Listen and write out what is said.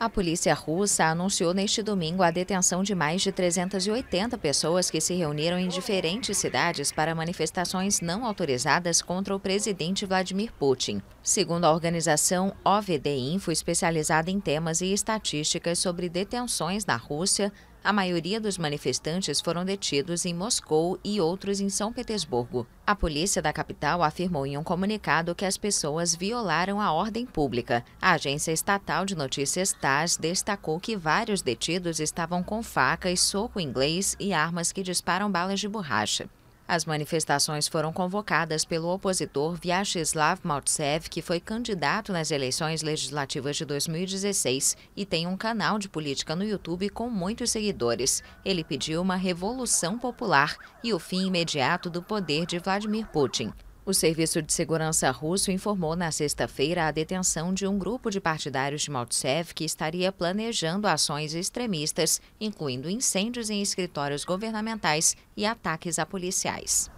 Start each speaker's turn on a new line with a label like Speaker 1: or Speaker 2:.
Speaker 1: A polícia russa anunciou neste domingo a detenção de mais de 380 pessoas que se reuniram em diferentes cidades para manifestações não autorizadas contra o presidente Vladimir Putin. Segundo a organização OVD Info, especializada em temas e estatísticas sobre detenções na Rússia, a maioria dos manifestantes foram detidos em Moscou e outros em São Petersburgo. A polícia da capital afirmou em um comunicado que as pessoas violaram a ordem pública. A agência estatal de notícias TASS destacou que vários detidos estavam com facas, soco inglês e armas que disparam balas de borracha. As manifestações foram convocadas pelo opositor Vyacheslav Maltsev, que foi candidato nas eleições legislativas de 2016 e tem um canal de política no YouTube com muitos seguidores. Ele pediu uma revolução popular e o fim imediato do poder de Vladimir Putin. O Serviço de Segurança Russo informou na sexta-feira a detenção de um grupo de partidários de Maltsev que estaria planejando ações extremistas, incluindo incêndios em escritórios governamentais e ataques a policiais.